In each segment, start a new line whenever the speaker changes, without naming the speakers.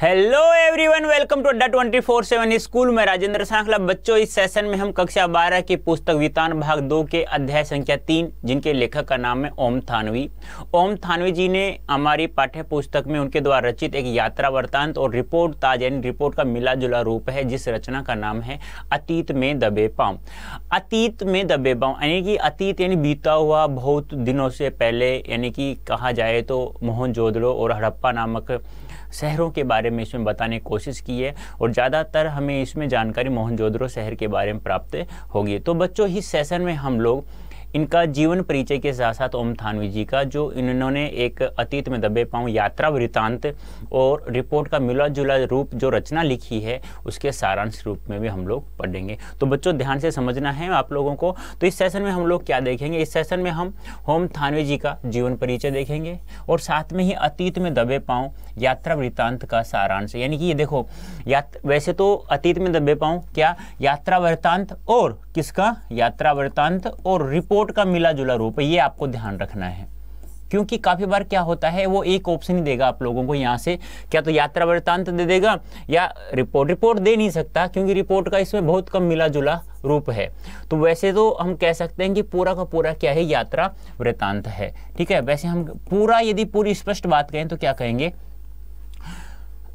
hello everyone welcome to Adda twenty four seven school में राजेंद्र सांखला बच्चों इस सेशन में हम कक्षा बारह की पुस्तक वितान भाग दो के अध्याय संख्या तीन जिनके लेखक का नाम है ओम थानवी ओम थानवी जी ने हमारी पाठ्य पुस्तक में उनके द्वारा रचित एक यात्रा वृतांत और रिपोर्ट ताज यानी रिपोर्ट का मिला जुला रूप है जिस रचना का नाम है अतीत में दबे पाँव अतीत में दबे पाँव यानी कि अतीत यानी बीता हुआ बहुत दिनों से पहले यानी कि कहा जाए तो मोहन जोदड़ो और हड़प्पा नामक शहरों के बारे में इसमें बताने की कोशिश की है और ज़्यादातर हमें इसमें जानकारी मोहनजोदड़ो शहर के बारे में प्राप्त होगी तो बच्चों इस सेशन में हम लोग इनका जीवन परिचय के साथ साथ ओम थानवी जी का जो इन्होंने एक अतीत में दबे पाऊँ यात्रा वृतांत और रिपोर्ट का मिला जुला रूप जो रचना लिखी है उसके सारांश रूप में भी हम लोग पढ़ेंगे तो बच्चों ध्यान से समझना है आप लोगों को तो इस सेशन में हम लोग क्या देखेंगे इस सेशन में हम होम थानवी जी का जीवन परिचय देखेंगे और साथ में ही अतीत में दबे पाऊँ यात्रा वृतांत का सारांश यानी कि ये देखो वैसे तो अतीत में दबे पाऊँ क्या यात्रा वृतांत और किसका यात्रा वृतांत और रिपोर्ट नोट का मिला जुला रूप ये आपको ध्यान रखना है क्योंकि काफ़ी बार क्या होता है वो एक ऑप्शन ही देगा आप लोगों को यहाँ से क्या तो यात्रा वृत्तांत दे देगा या रिपोर्ट रिपोर्ट दे नहीं सकता क्योंकि रिपोर्ट का इसमें बहुत कम मिला जुला रूप है तो वैसे तो हम कह सकते हैं कि पूरा का पूरा क्या है यात्रा वृत्तांत है ठीक है वैसे हम पूरा यदि पूरी स्पष्ट बात कहें तो क्या कहेंगे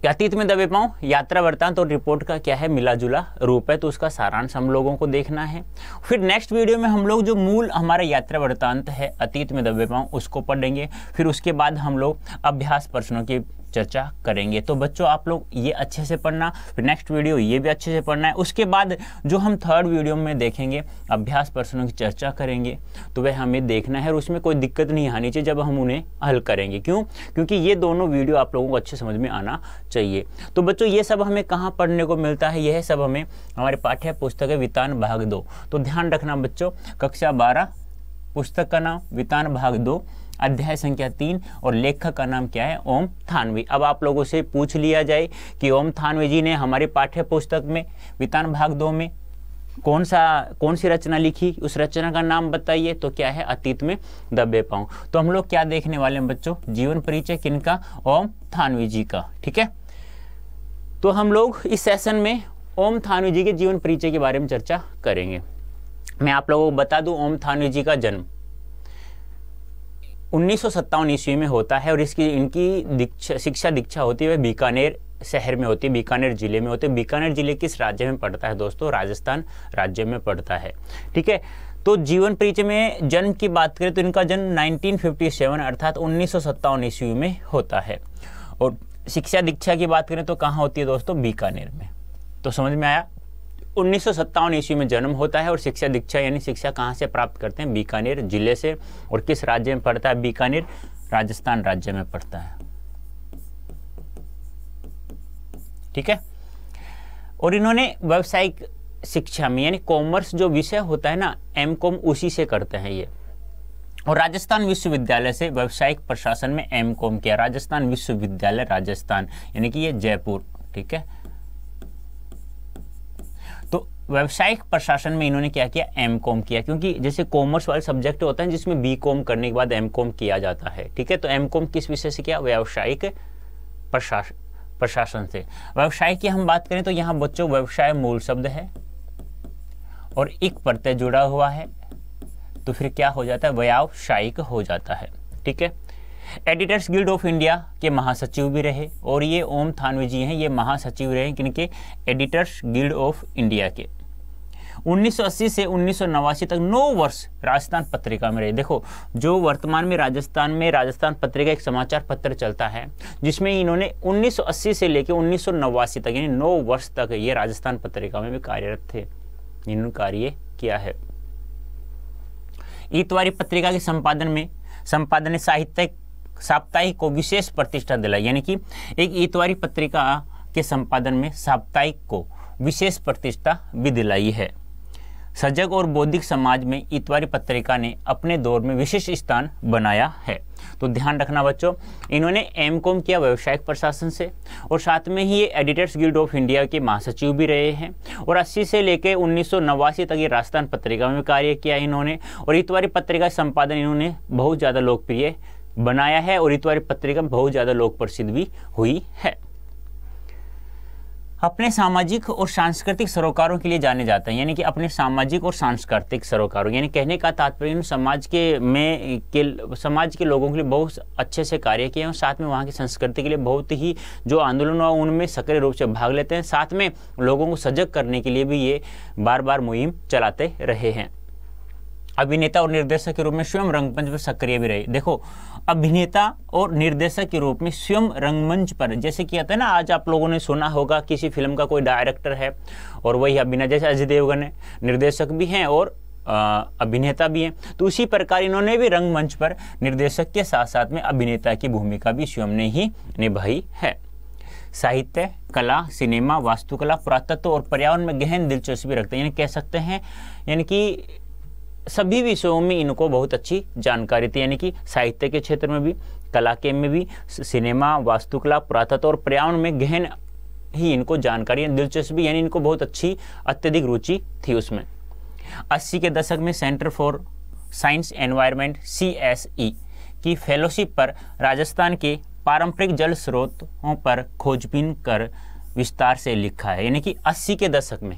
अतीत में दबे पाऊँ यात्रा वर्तान और तो रिपोर्ट का क्या है मिला जुला रूप है तो उसका सारांश हम लोगों को देखना है फिर नेक्स्ट वीडियो में हम लोग जो मूल हमारा यात्रा वर्तांत है अतीत में दबे पाऊँ उसको पढ़ेंगे फिर उसके बाद हम लोग अभ्यास प्रश्नों की चर्चा करेंगे तो बच्चों आप लोग ये अच्छे से पढ़ना फिर नेक्स्ट वीडियो ये भी अच्छे से पढ़ना है उसके बाद जो हम थर्ड वीडियो में देखेंगे अभ्यास प्रश्नों की चर्चा करेंगे तो वह हमें देखना है और उसमें कोई दिक्कत नहीं आनी चाहिए जब हम उन्हें हल करेंगे क्यों क्योंकि ये दोनों वीडियो आप लोगों को अच्छे समझ में आना चाहिए तो बच्चों ये सब हमें कहाँ पढ़ने को मिलता है यह सब हमें हमारे पाठ्य पुस्तक है वितान भाग दो तो ध्यान रखना बच्चों कक्षा बारह पुस्तक का नाम वितान भाग दो अध्याय संख्या तीन और लेखक का नाम क्या है ओम थानवी अब आप लोगों से पूछ लिया जाए कि ओम थानवी जी ने हमारे पाठ्य पुस्तक में वितान भाग दो में कौन सा कौन सी रचना लिखी उस रचना का नाम बताइए तो क्या है अतीत में दबे पाऊँ तो हम लोग क्या देखने वाले हैं बच्चों जीवन परिचय किनका ओम थानवी जी का ठीक है तो हम लोग इस सेशन में ओम थानवी जी के जीवन परिचय के बारे में चर्चा करेंगे मैं आप लोगों को बता दूं ओम थानवी जी का जन्म उन्नीस ईस्वी में होता है और इसकी इनकी दीक्षा शिक्षा दीक्षा होती है बीकानेर शहर में होती है बीकानेर जिले में होती है बीकानेर जिले किस राज्य में पड़ता है दोस्तों राजस्थान राज्य में पड़ता है ठीक है तो जीवन परिचय में जन्म की बात करें तो इनका जन्म 1957 अर्थात उन्नीस ईस्वी में होता है और शिक्षा दीक्षा की बात करें तो कहाँ होती है दोस्तों बीकानेर में तो समझ में आया उन्नीस ईस्वी में जन्म होता है और शिक्षा दीक्षा यानी शिक्षा कहाँ से प्राप्त करते हैं बीकानेर जिले से और किस राज्य में पढ़ता है बीकानेर राजस्थान राज्य में पढ़ता है ठीक है और इन्होंने व्यावसायिक शिक्षा में यानी कॉमर्स जो विषय होता है ना एम कॉम उसी से करते हैं ये और राजस्थान विश्वविद्यालय से व्यावसायिक प्रशासन में एम कॉम किया राजस्थान विश्वविद्यालय राजस्थान यानी कि ये जयपुर ठीक है व्यवसायिक प्रशासन में इन्होंने क्या किया एम कॉम किया क्योंकि जैसे कॉमर्स वाले सब्जेक्ट होता है जिसमें बी कॉम करने के बाद एम कॉम किया जाता है ठीक है तो एम कॉम किस विषय से किया व्यावसायिक प्रशासन से व्यवसाय की हम बात करें तो यहाँ बच्चों व्यवसाय मूल शब्द है और एक प्रत्यय जुड़ा हुआ है तो फिर क्या हो जाता है व्यावसायिक हो जाता है ठीक है एडिटर्स गिल्ड ऑफ इंडिया के महासचिव भी रहे और ये ओम थानवी जी हैं ये महासचिव रहे किनके एडिटर्स गिल्ड ऑफ इंडिया के 1980 से उन्नीस तक नौ वर्ष राजस्थान पत्रिका में रहे देखो जो वर्तमान में राजस्थान में राजस्थान पत्रिका एक समाचार पत्र चलता है जिसमें इन्होंने 1980 से लेकर उन्नीस तक यानी नौ वर्ष तक ये राजस्थान पत्रिका में भी कार्यरत थे इन्होंने कार्य किया है इतवारी पत्रिका के संपादन में संपादन साहित्य साप्ताहिक को विशेष प्रतिष्ठा दिलाई यानी कि एक इतवारी पत्रिका के संपादन में साप्ताहिक को विशेष प्रतिष्ठा भी दिलाई है सजग और बौद्धिक समाज में इतवारी पत्रिका ने अपने दौर में विशेष स्थान बनाया है तो ध्यान रखना बच्चों इन्होंने एम कॉम किया व्यवसायिक प्रशासन से और साथ में ही ये एडिटर्स गिल्ड ऑफ इंडिया के महासचिव भी रहे हैं और 80 से लेकर उन्नीस तक ये राजस्थान पत्रिका में कार्य किया इन्होंने और इतवारी पत्रिका संपादन इन्होंने बहुत ज़्यादा लोकप्रिय बनाया है और इतवारी पत्रिका बहुत ज़्यादा लोक प्रसिद्ध भी हुई है अपने सामाजिक और सांस्कृतिक सरोकारों के लिए जाने जाते हैं यानी कि अपने सामाजिक और सांस्कृतिक सरोकारों यानी कहने का तात्पर्य समाज के में के समाज के लोगों के लिए बहुत अच्छे से कार्य किए और साथ में वहाँ की संस्कृति के लिए बहुत ही जो आंदोलन हुआ उनमें सक्रिय रूप से भाग लेते हैं साथ में लोगों को सजग करने के लिए भी ये बार बार मुहिम चलाते रहे हैं अभिनेता और निर्देशक के रूप में स्वयं रंगपंच में सक्रिय भी रहे देखो अभिनेता और निर्देशक के रूप में स्वयं रंगमंच पर जैसे कि आता है ना आज आप लोगों ने सुना होगा किसी फिल्म का कोई डायरेक्टर है और वही अभिनय जैसे अजय देवगन है निर्देशक भी हैं और अभिनेता भी हैं तो उसी प्रकार इन्होंने भी रंगमंच पर निर्देशक के साथ साथ में अभिनेता की भूमिका भी स्वयं ने ही निभाई है साहित्य कला सिनेमा वास्तुकला पुरातत्व और पर्यावरण में गहन दिलचस्पी रखते हैं यानी कह सकते हैं यानी कि सभी विषयों में इनको बहुत अच्छी जानकारी थी यानी कि साहित्य के क्षेत्र में भी कला के में भी सिनेमा वास्तुकला पुरातत्व और पर्यावरण में गहन ही इनको जानकारी दिलचस्पी यानी इनको बहुत अच्छी अत्यधिक रुचि थी उसमें अस्सी के दशक में centre for science environment C की फेलोशिप पर राजस्थान के पारंपरिक जल स्रोतों पर खोजबीन कर विस्तार से लिखा है यानी कि 80 के दशक में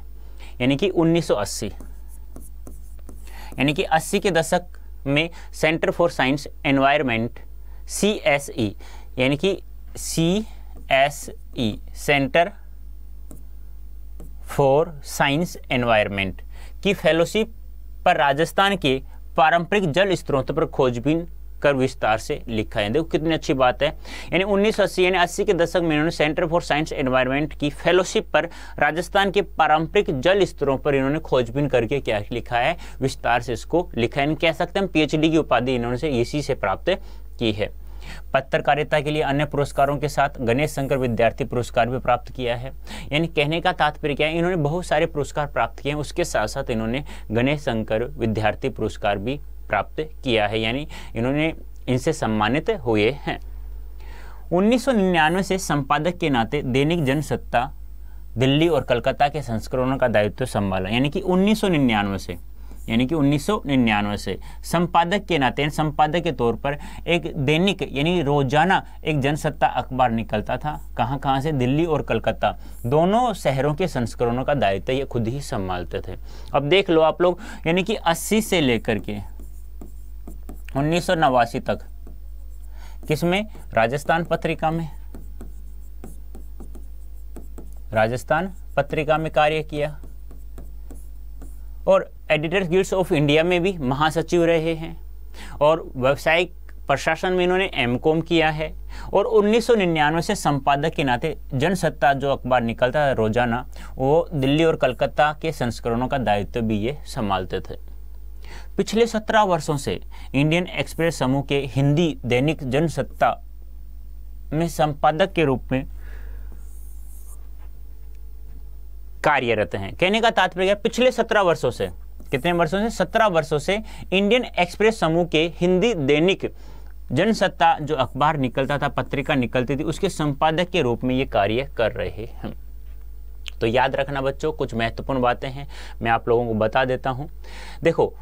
यानी कि 1980 यानी कि 80 के दशक में centre for science environment C S E यानी कि C S E centre for science environment की फेलोशिप पर राजस्थान के पारंपरिक जल स्त्रोत पर खोजबीन कर विस्तार से लिखा है देखो कितनी अच्छी बात है यानी 1980 यानी अस्सी के दशक में इन्होंने सेंटर फॉर साइंस एनवायरमेंट की फेलोशिप पर राजस्थान के पारंपरिक जल स्तरों पर इन्होंने खोजबीन करके क्या लिखा है विस्तार से इसको लिखा है कह सकते हैं पीएचडी की उपाधि इन्होंने से इसी से प्राप्त की है पत्रकारिता के लिए अन्य पुरस्कारों के साथ गणेश शंकर विद्यार्थी पुरस्कार भी प्राप्त किया है यानी कहने का तात्पर्य क्या है इन्होंने बहुत सारे पुरस्कार प्राप्त किए हैं उसके साथ साथ इन्होंने गणेश शंकर विद्यार्थी पुरस्कार भी प्राप्त किया है यानी इन्होंने इनसे सम्मानित हुए हैं 1999 से संपादक के नाते दैनिक जनसत्ता दिल्ली और कलकत्ता के संस्करणों का दायित्व संभाला यानी कि 1999 से यानी कि 1999 से संपादक के नाते संपादक के तौर पर एक दैनिक यानी रोजाना एक जनसत्ता अखबार निकलता था कहाँ कहाँ से दिल्ली और कलकत्ता दोनों शहरों के संस्करणों का दायित्व ये खुद ही संभालते थे अब देख लो आप लोग यानी कि 80 से लेकर के उन्नीस तक किसमें राजस्थान पत्रिका में राजस्थान पत्रिका में कार्य किया और एडिटर्स गिल्ड्स ऑफ इंडिया में भी महासचिव रहे हैं और व्यावसायिक प्रशासन में इन्होंने एम कॉम किया है और 1999 से संपादक के नाते जनसत्ता जो अखबार निकलता था रोजाना वो दिल्ली और कलकत्ता के संस्करणों का दायित्व भी ये संभालते थे पिछले सत्रह वर्षों से इंडियन एक्सप्रेस समूह के हिंदी दैनिक जनसत्ता में संपादक के रूप में कार्यरत हैं कहने का तात्पर्य पिछले सत्रह वर्षों से कितने वर्षों से सत्रह वर्षों से इंडियन एक्सप्रेस समूह के हिंदी दैनिक जनसत्ता जो अखबार निकलता था पत्रिका निकलती थी उसके संपादक के रूप में ये कार्य कर रहे हैं तो याद रखना बच्चों कुछ महत्वपूर्ण बातें हैं मैं आप लोगों को बता देता हूं देखो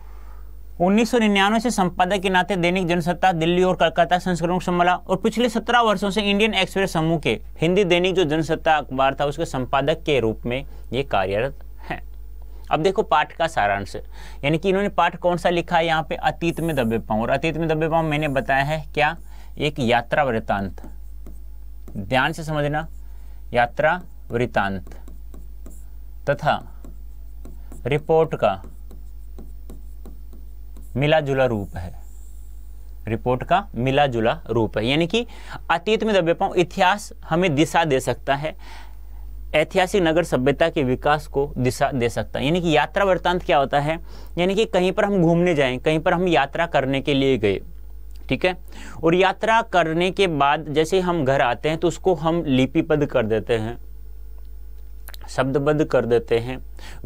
1999 से संपादक के नाते दैनिक जनसत्ता दिल्ली और कलकत्ता संस्करण संभाला और पिछले 17 वर्षों से इंडियन एक्सप्रेस समूह के हिंदी दैनिक जो जनसत्ता अखबार था उसके संपादक के रूप में ये कार्यरत हैं अब देखो पाठ का सारांश यानी कि इन्होंने पाठ कौन सा लिखा है यहाँ पे अतीत में दबे पाऊँ और अतीत में दबे पाऊँ मैंने बताया है क्या एक यात्रा वृतांत ध्यान से समझना यात्रा वृतांत तथा रिपोर्ट का मिला जुला रूप है रिपोर्ट का मिला जुला रूप है यानी कि अतीत में दबे पाऊँ इतिहास हमें दिशा दे सकता है ऐतिहासिक नगर सभ्यता के विकास को दिशा दे सकता है यानी कि यात्रा वृत्तांत क्या होता है यानी कि कहीं पर हम घूमने जाएं कहीं पर हम यात्रा करने के लिए गए ठीक है और यात्रा करने के बाद जैसे हम घर आते हैं तो उसको हम लिपिबद्ध कर देते हैं शब्दबद्ध कर देते हैं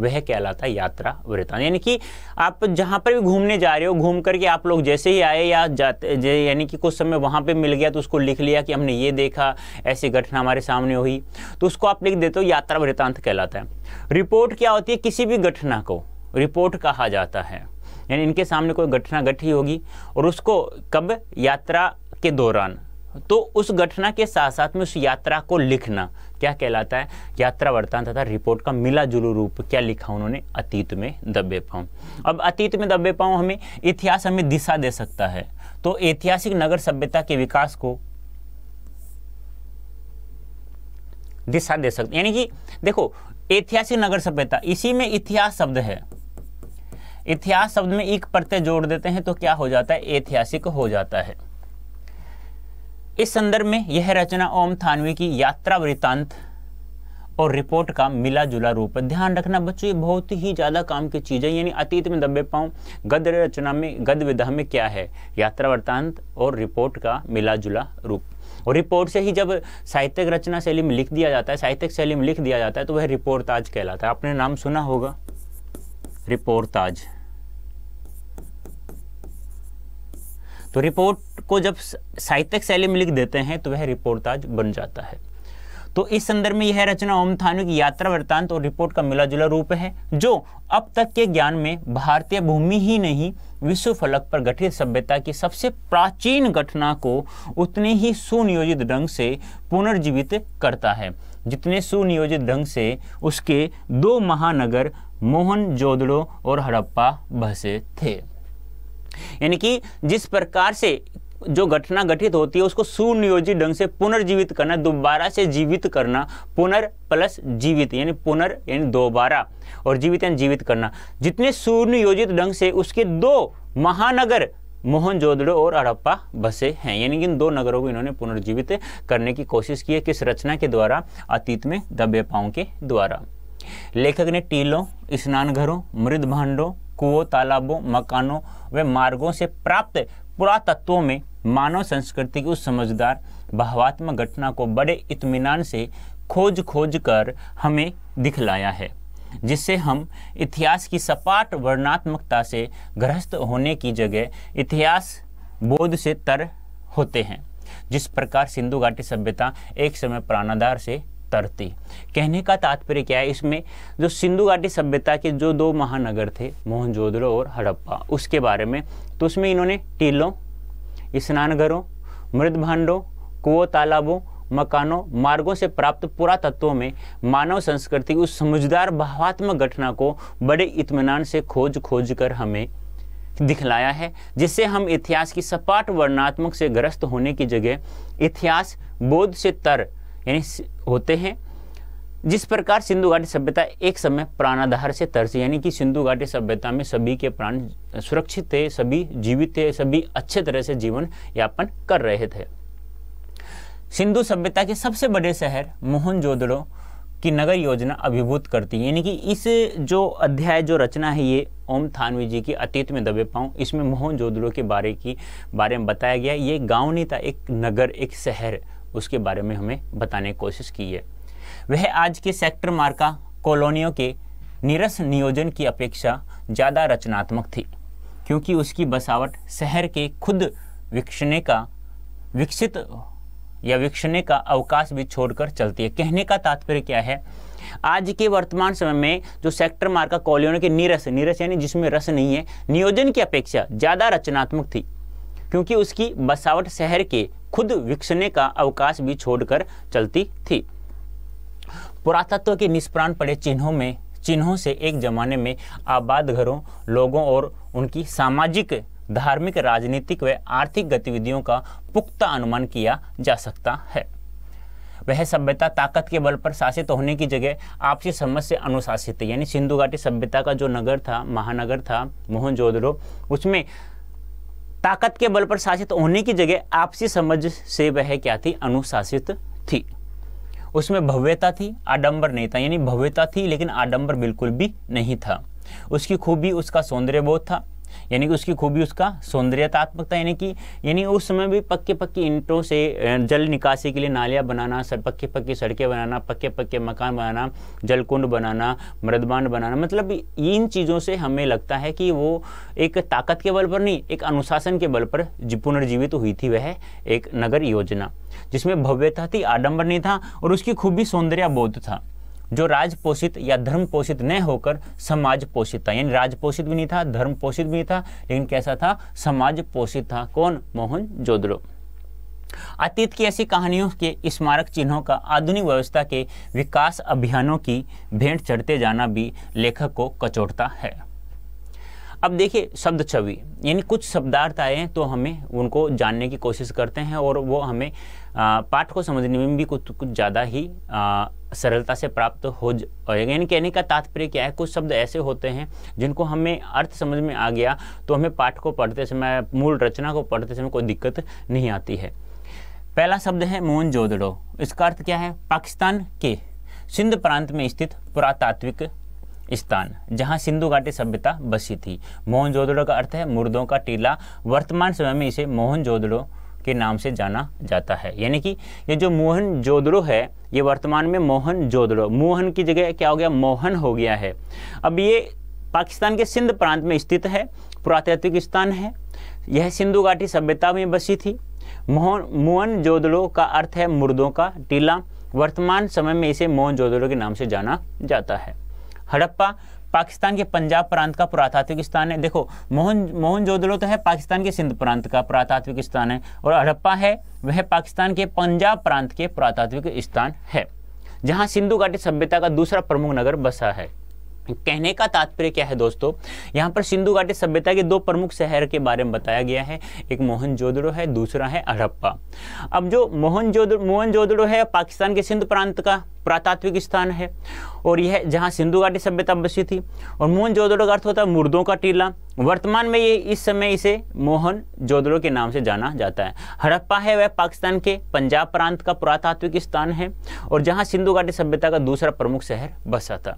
वह कहलाता है यात्रा वृतांत यानी कि आप जहाँ पर भी घूमने जा रहे हो घूम करके आप लोग जैसे ही आए या जाते यानी कि कुछ समय वहाँ पे मिल गया तो उसको लिख लिया कि हमने ये देखा ऐसी घटना हमारे सामने हुई तो उसको आप लिख देते हो यात्रा वृतांत कहलाता है रिपोर्ट क्या होती है किसी भी घटना को रिपोर्ट कहा जाता है यानी इनके सामने कोई घटना घटी होगी और उसको कब यात्रा के दौरान तो उस घटना के साथ साथ में उस यात्रा को लिखना क्या कहलाता है यात्रा वर्तान तथा रिपोर्ट का मिला जुलू रूप क्या लिखा उन्होंने अतीत में दबे पाँव अब अतीत में दबे पाँव हमें इतिहास हमें दिशा दे सकता है तो ऐतिहासिक नगर सभ्यता के विकास को दिशा दे सकते यानी कि देखो ऐतिहासिक नगर सभ्यता इसी में इतिहास शब्द है इतिहास शब्द में एक प्रत्यय जोड़ देते हैं तो क्या हो जाता है ऐतिहासिक हो जाता है इस संदर्भ में यह रचना ओम थानवी की यात्रा वृत्तांत और रिपोर्ट का मिला जुला रूप ध्यान रखना बच्चों ये बहुत ही ज़्यादा काम की चीज है यानी अतीत में दबे पाऊँ गद्य रचना में गद्य विधा में क्या है यात्रा वृतांत और रिपोर्ट का मिला जुला रूप और रिपोर्ट से ही जब साहित्यिक रचना शैली में लिख दिया जाता है साहित्यिक शैली में लिख दिया जाता है तो वह रिपोर्ट आज कहलाता है आपने नाम सुना होगा रिपोर्ट आज तो रिपोर्ट को जब साहित्यक शैली में लिख देते हैं तो वह रिपोर्टताज बन जाता है तो इस संदर्भ में यह रचना ओम थानू की यात्रा वृत्तांत और रिपोर्ट का मिला जुला रूप है जो अब तक के ज्ञान में भारतीय भूमि ही नहीं विश्व फलक पर गठित सभ्यता की सबसे प्राचीन घटना को उतने ही सुनियोजित ढंग से पुनर्जीवित करता है जितने सुनियोजित ढंग से उसके दो महानगर मोहन जोदड़ो और हड़प्पा बसे थे यानी कि जिस प्रकार से जो घटना घटित होती है उसको सुनियोजित ढंग से पुनर्जीवित करना दोबारा से जीवित करना पुनर् प्लस जीवित यानी पुनर् यानी दोबारा और जीवित यानी जीवित करना जितने सुनियोजित ढंग से उसके दो महानगर मोहनजोदड़ो और हड़प्पा बसे हैं यानी कि इन दो नगरों को इन्होंने पुनर्जीवित करने की कोशिश की है किस रचना के द्वारा अतीत में दबे पाओं के द्वारा लेखक ने टीलों स्नानघरों मृद भांडों कुओं तालाबों मकानों व मार्गों से प्राप्त पुरातत्वों में मानव संस्कृति की उस समझदार भावात्मक घटना को बड़े इत्मीनान से खोज खोज कर हमें दिखलाया है जिससे हम इतिहास की सपाट वर्णात्मकता से ग्रस्त होने की जगह इतिहास बोध से तर होते हैं जिस प्रकार सिंधु घाटी सभ्यता एक समय प्राणाधार से तरती कहने का तात्पर्य क्या है इसमें जो सिंधु घाटी सभ्यता के जो दो महानगर थे मोहनजोदड़ो और हड़प्पा उसके बारे में तो उसमें इन्होंने टीलों स्नानघरों मृद भांडों कुओं तालाबों मकानों मार्गों से प्राप्त पुरातत्वों में मानव संस्कृति उस समझदार भावात्मक घटना को बड़े इत्मीनान से खोज खोज कर हमें दिखलाया है जिससे हम इतिहास की सपाट वर्णात्मक से ग्रस्त होने की जगह इतिहास बोध से तर यानी होते हैं जिस प्रकार सिंधु घाटी सभ्यता एक समय प्राणाधार से तरसी यानी कि सिंधु घाटी सभ्यता में सभी के प्राण सुरक्षित थे सभी जीवित थे सभी अच्छे तरह से जीवन यापन कर रहे थे सिंधु सभ्यता के सबसे बड़े शहर मोहनजोदड़ो की नगर योजना अभिभूत करती है यानी कि इस जो अध्याय जो रचना है ये ओम थानवी जी की अतीत में दबे पाऊँ इसमें मोहनजोदड़ो के बारे की बारे में बताया गया ये गाँव नहीं था एक नगर एक शहर उसके बारे में हमें बताने की कोशिश की है वह आज के सेक्टर मार्का कॉलोनियों के निरस नियोजन की अपेक्षा ज़्यादा रचनात्मक थी क्योंकि उसकी बसावट शहर के खुद विकसने का विकसित या विकसने का अवकाश भी छोड़कर चलती है कहने का तात्पर्य क्या है आज के वर्तमान समय में जो सेक्टर मार्का कॉलोनियों के निरस निरस यानी जिसमें रस नहीं है नियोजन की अपेक्षा ज़्यादा रचनात्मक थी क्योंकि उसकी बसावट शहर के खुद विकसने का अवकाश भी छोड़कर चलती थी पुरातत्व के निष्प्राण पड़े चिन्हों में चिन्हों से एक जमाने में आबाद घरों लोगों और उनकी सामाजिक धार्मिक राजनीतिक व आर्थिक गतिविधियों का पुख्ता अनुमान किया जा सकता है वह सभ्यता ताकत के बल पर शासित होने की जगह आपसी समझ से अनुशासित यानी सिंधु घाटी सभ्यता का जो नगर था महानगर था मोहनजोदड़ो उसमें ताकत के बल पर शासित होने की जगह आपसी समझ से वह क्या थी अनुशासित थी उसमें भव्यता थी आडंबर नहीं था यानी भव्यता थी लेकिन आडंबर बिल्कुल भी नहीं था उसकी खूबी उसका सौंदर्य बहुत था यानी कि उसकी खूबी उसका सौंदर्यतात्मकता यानी कि यानी उस समय भी पक्के पक्की ईंटों से जल निकासी के लिए नालियाँ बनाना सर पक्की पक्के सड़कें बनाना पक्के पक्के मकान बनाना जलकुंड बनाना मृदबान बनाना मतलब इन चीज़ों से हमें लगता है कि वो एक ताकत के बल पर नहीं एक अनुशासन के बल पर पुनर्जीवित हुई थी वह एक नगर योजना जिसमें भव्यता थी आडम्बर नहीं था और उसकी खूबी सौंदर्य बोध था जो राजपोषित या धर्म पोषित न होकर समाज पोषित था यानी राजपोषित भी नहीं था धर्म पोषित भी नहीं था लेकिन कैसा था समाज पोषित था कौन मोहन जोदड़ो अतीत की ऐसी कहानियों के स्मारक चिन्हों का आधुनिक व्यवस्था के विकास अभियानों की भेंट चढ़ते जाना भी लेखक को कचोटता है अब देखिए शब्द छवि यानी कुछ शब्दार्थ आए हैं तो हमें उनको जानने की कोशिश करते हैं और वो हमें पाठ को समझने में भी कुछ कुछ ज़्यादा ही आ, सरलता से प्राप्त हो जाएगा यानी कहने का तात्पर्य क्या है कुछ शब्द ऐसे होते हैं जिनको हमें अर्थ समझ में आ गया तो हमें पाठ को पढ़ते समय मूल रचना को पढ़ते समय कोई दिक्कत नहीं आती है पहला शब्द है मोहन जोदड़ो इसका अर्थ क्या है पाकिस्तान के सिंध प्रांत में स्थित पुरातात्विक स्थान जहां सिंधु घाटी सभ्यता बसी थी मोहन जोदड़ो का अर्थ है मुर्दों का टीला वर्तमान समय में इसे मोहन जोदड़ो के नाम से जाना जाता है यानी कि ये जो मोहन जोदड़ो है ये वर्तमान में मोहन जोदड़ो मोहन की जगह क्या हो गया मोहन हो गया है अब ये पाकिस्तान के सिंध प्रांत में स्थित है पुरातत्विक स्थान है यह सिंधु घाटी सभ्यता में बसी थी मोहन मोहन जोदड़ो का अर्थ है मुर्दों का टीला वर्तमान समय में इसे मोहन जोदड़ो के नाम से जाना जाता है हड़प्पा पाकिस्तान के पंजाब प्रांत का पुरातात्विक स्थान है देखो मोहन मोहन जोदड़ो तो है पाकिस्तान के सिंध प्रांत का पुरातात्विक स्थान है और हड़प्पा है वह पाकिस्तान के पंजाब प्रांत के पुरातात्विक स्थान है जहाँ सिंधु घाटी सभ्यता का दूसरा प्रमुख नगर बसा है कहने का तात्पर्य क्या है दोस्तों यहाँ पर सिंधु घाटी सभ्यता के दो प्रमुख शहर के बारे में बताया गया है एक मोहन जोदड़ो है दूसरा है हड़प्पा अब जो मोहन मोहन जोदड़ो है पाकिस्तान के सिंध प्रांत का पुरातात्विक स्थान है और यह जहाँ सिंधु घाटी सभ्यता बसी थी और मोहन जोदड़ो का अर्थ होता है मुर्दों का टीला वर्तमान में ये इस समय इसे मोहन जोदड़ो के नाम से जाना जाता है हड़प्पा है वह पाकिस्तान के पंजाब प्रांत का पुरातात्विक स्थान है और जहाँ सिंधु घाटी सभ्यता का दूसरा प्रमुख शहर बसा था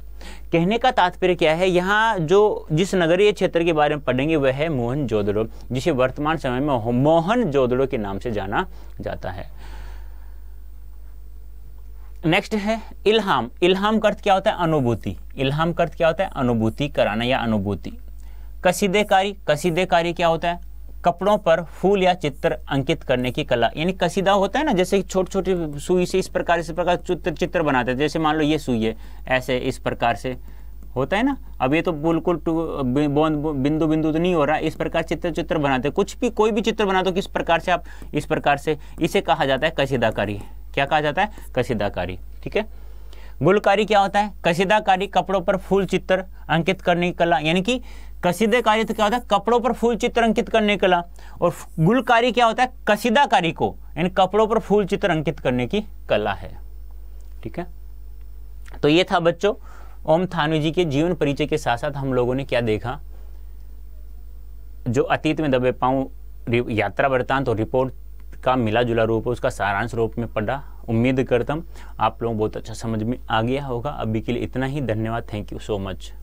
कहने का तात्पर्य क्या है यहाँ जो जिस नगरीय क्षेत्र के बारे में पढ़ेंगे वह है मोहन जोदड़ो जिसे वर्तमान समय में मोहन जोदड़ो के नाम से जाना जाता है नेक्स्ट है इल्हाम इल्हाम का अर्थ क्या होता है अनुभूति इल्हाम का अर्थ क्या होता है अनुभूति कराना या अनुभूति कसीदेकारी कसीदेकारी क्या होता है कपड़ों पर फूल या चित्र अंकित करने की कला यानी कसीदा होता है ना जैसे छोटी छोटी सुई से इस प्रकार इस प्रकार चित्र चित्र बनाते हैं जैसे मान लो ये सुई है ऐसे इस प्रकार से होता है ना अब ये तो बिल्कुल बिंदु बिंदु तो नहीं हो रहा इस प्रकार चित्र चित्र बनाते कुछ भी कोई भी चित्र बना दो किस प्रकार से आप इस प्रकार से इसे कहा जाता है कसीदाकारी क्या कहा जाता है कसीदाकारी ठीक है गुलकारी क्या होता है कसीदाकारी कपड़ों पर फूल चित्र अंकित करने की कला यानी कि कसीदाकारी तो क्या होता है कपड़ों पर फूल चित्र अंकित करने की कला और गुलकारी क्या होता है कसीदाकारी को यानी कपड़ों पर फूल चित्र अंकित करने की कला है ठीक है तो ये था बच्चों ओम थानवी जी के जीवन परिचय के साथ साथ हम लोगों ने क्या देखा जो अतीत में दबे पाऊँ यात्रा वृत्तांत और रिपोर्ट का मिला जुला रूप है उसका सारांश रूप में पढ़ा उम्मीद करता हूँ आप लोगों बहुत अच्छा समझ में आ गया होगा अभी के लिए इतना ही धन्यवाद थैंक यू सो मच